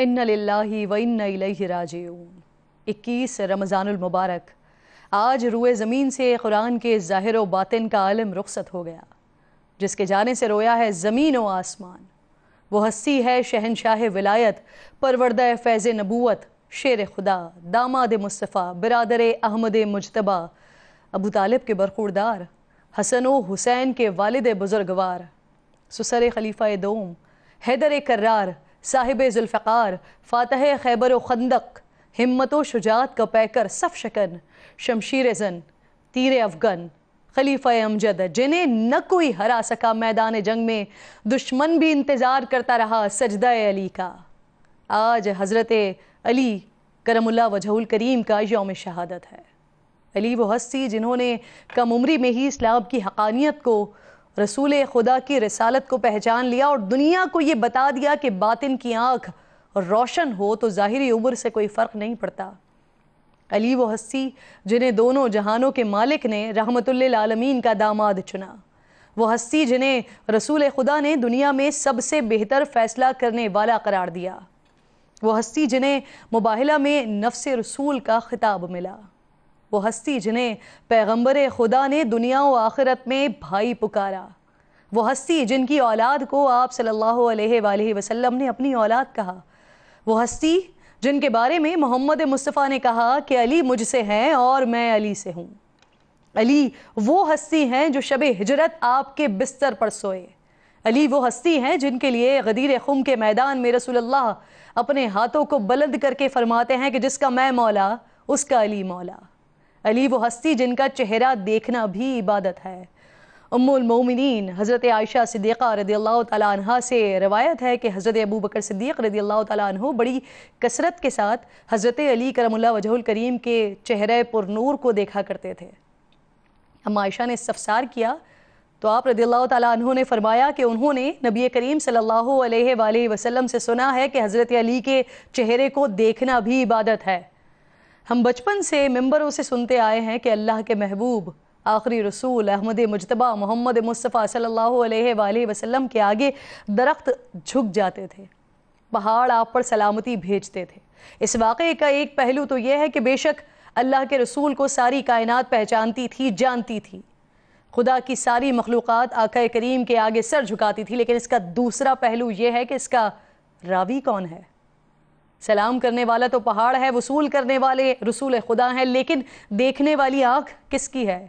इन लाही व इक्कीस रमज़ानमबारक आज रुए ज़मीन से कुरान के ज़ाहिर व बातिन का आलम रुखसत हो गया जिसके जाने से रोया है ज़मीन व आसमान वो हस्सी है शहनशाह विलायत परवरदा फैज़ नबूत शेर खुदा दामाद मुस्तफ़ा बिरदर अहमद मुशतबा अबू तालिब के बरखुरदार हसन व हुसैन के वालद बुज़ुर्गवार सुसर खलीफ़ा दोम हैदर करार साहिब जुल्फ़ार फ़ातह खैबर खंदक हिम्मत व शुजात का पैकर सफ शकन शमशीर जन तीर अफगन खलीफा अमजद जिन्हें न कोई हरा सका मैदान जंग में दुश्मन भी इंतज़ार करता रहा सजदा अली का आज हज़रत अली करमुल्ला वजहुल करीम का योम शहादत है अली वो हस्ती जिन्होंने कम उम्री में ही इस्लाम की हकानियत को रसूल खुदा की रसालत को पहचान लिया और दुनिया को ये बता दिया कि बातिन की आँख रोशन हो तो ज़ाहरी उम्र से कोई फ़र्क नहीं पड़ता अली वो हस्ती जिन्हें दोनों जहानों के मालिक ने रहमतुल्लामीन का दामाद चुना वो हस्ती जिन्हें रसूल खुदा ने दुनिया में सबसे बेहतर फ़ैसला करने वाला करार दिया वो हस्ती जिन्हें मुबाहला में नफ्स रसूल का खिताब मिला वो हस्ती जिन्हें पैगंबर खुदा ने दुनिया व आखिरत में भाई पुकारा वो हस्ती जिनकी औलाद को आप सल्लल्लाहु अलैहि वसल्लम ने अपनी औलाद कहा वो हस्ती जिनके बारे में मोहम्मद मुस्तफ़ा ने कहा कि अली मुझसे हैं और मैं अली से हूँ अली वो हस्ती हैं जो शब हिजरत आपके बिस्तर पर सोए अली वो हस्ती हैं जिनके लिए गदीर खुम के मैदान में रसूलुल्लाह अपने हाथों को बुलंद करके फरमाते हैं कि जिसका मैं मौला उसका अली मौला अली वो हस्ती जिनका चेहरा देखना भी इबादत है मोमिन हज़रत आयशा सिद्दीक़ा रदी अल्लाह तह से रवायत है कि हज़रत अबू बकर सिद्दीक़ रदी अल्लाह तह बड़ी कसरत के साथ हज़रत अली करमल्ला वजहुल करीम के चेहरे पुरनूर को देखा करते थे हम आयशा ने सफसार किया तो आप रदी अल्लाह तह ने फरमाया कि उन्होंने नबी करीम सल्ला वसलम से सुना है कि हज़रत अली के चेहरे को देखना भी इबादत है हम बचपन से मेम्बरों से सुनते आए हैं कि अल्लाह के महबूब आखिरी रसूल अहमद मुजतबा मोहम्मद मुस्तफ़ा सल्लल्लाहु अलैहि वसल्लम के आगे दरख्त झुक जाते थे पहाड़ आप पर सलामती भेजते थे इस वाक़े का एक पहलू तो यह है कि बेशक अल्लाह के रसूल को सारी कायनात पहचानती थी जानती थी खुदा की सारी मखलूक आका करीम के आगे सर झुकाती थी लेकिन इसका दूसरा पहलू यह है कि इसका रावी कौन है सलाम करने वाला तो पहाड़ है वसूल करने वाले रसूल खुदा हैं लेकिन देखने वाली आँख किसकी है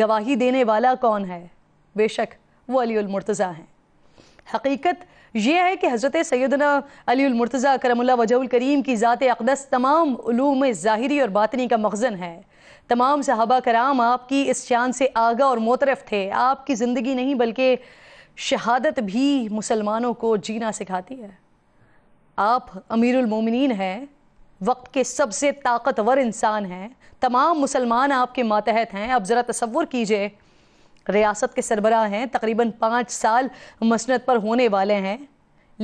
गवाही देने वाला कौन है बेशक वो अलीमरतज़ा हैं हकीकत यह है कि हज़रत सैदना अलीमरतज़ा करमल्ला वजह करीम की ज़ात अकदस तमाम ूम ज़ाहरी और बातनी का मखजन है तमाम सहाबा कराम आपकी इस शान से आगा और मोतरफ थे आपकी ज़िंदगी नहीं बल्कि शहादत भी मुसलमानों को जीना सिखाती है आप अमीरुल मोमिनीन हैं वक्त के सबसे ताकतवर इंसान हैं तमाम मुसलमान आपके मातहत हैं आप ज़रा तस्वुर कीजिए रियासत के सरबरा हैं तकरीबन पाँच साल मसनत पर होने वाले हैं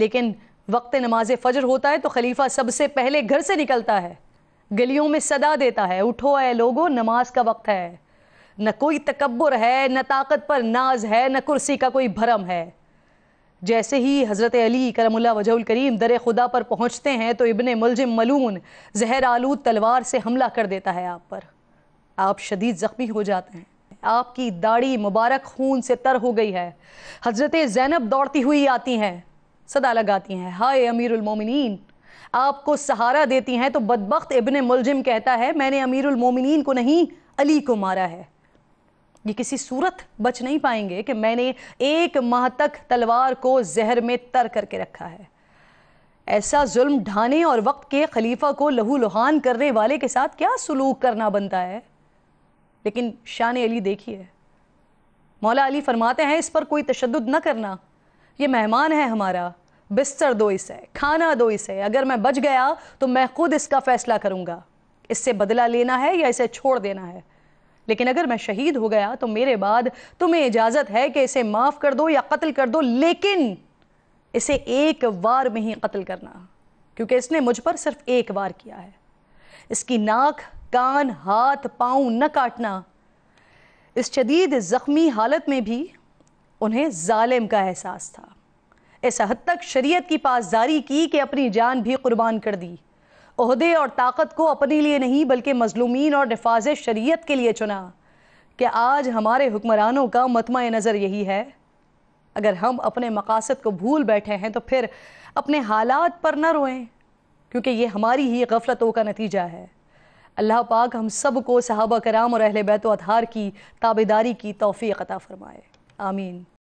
लेकिन वक्त नमाज फ़जर होता है तो खलीफा सबसे पहले घर से निकलता है गलियों में सदा देता है उठो है लोगो नमाज का वक्त है न कोई तकबर है न ताकत पर नाज है न कुर्सी का कोई भरम है जैसे ही हज़रत अली करमुल्ला वजहुल करीम दर खुदा पर पहुँचते हैं तो इबन मुलजिम मलून जहर आलू तलवार से हमला कर देता है आप पर आप शदीद ज़ख्मी हो जाते हैं आपकी दाढ़ी मुबारक खून से तर हो गई है हज़रत ज़ैनब दौड़ती हुई आती हैं सदा लगाती हैं हाय अमीरमिन आपको सहारा देती हैं तो बदबخت इबन मुलजिम कहता है मैंने अमीरमिन को नहीं अली को मारा है ये किसी सूरत बच नहीं पाएंगे कि मैंने एक माह तक तलवार को जहर में तर करके रखा है ऐसा जुल्म ढाने और वक्त के खलीफा को लहू लुहान करने वाले के साथ क्या सलूक करना बनता है लेकिन शान अली देखिए मौला अली फरमाते हैं इस पर कोई तशद न करना ये मेहमान है हमारा बिस्तर दो इसे खाना दो इसे अगर मैं बच गया तो मैं खुद इसका फ़ैसला करूँगा इससे बदला लेना है या इसे छोड़ देना है लेकिन अगर मैं शहीद हो गया तो मेरे बाद तुम्हें इजाज़त है कि इसे माफ़ कर दो या कत्ल कर दो लेकिन इसे एक बार में ही कत्ल करना क्योंकि इसने मुझ पर सिर्फ एक बार किया है इसकी नाक कान हाथ पांव न काटना इस शदीद ज़ख्मी हालत में भी उन्हें जालिम का एहसास था इस हद तक शरीयत की पासदारी की कि अपनी जान भी कुर्बान कर दी अहदे और ताकत को अपने लिए नहीं बल्कि मजलूमिन और नफाज शरीयत के लिए चुना क्या आज हमारे हुक्मरानों का मतम नज़र यही है अगर हम अपने मकासद को भूल बैठे हैं तो फिर अपने हालात पर न रोएं क्योंकि ये हमारी ही गफलतों का नतीजा है अल्लाह पाक हम सब को सहाबा कराम और अहल बैत की ताबेदारी की तोफ़ी अता फ़रमाए आमीन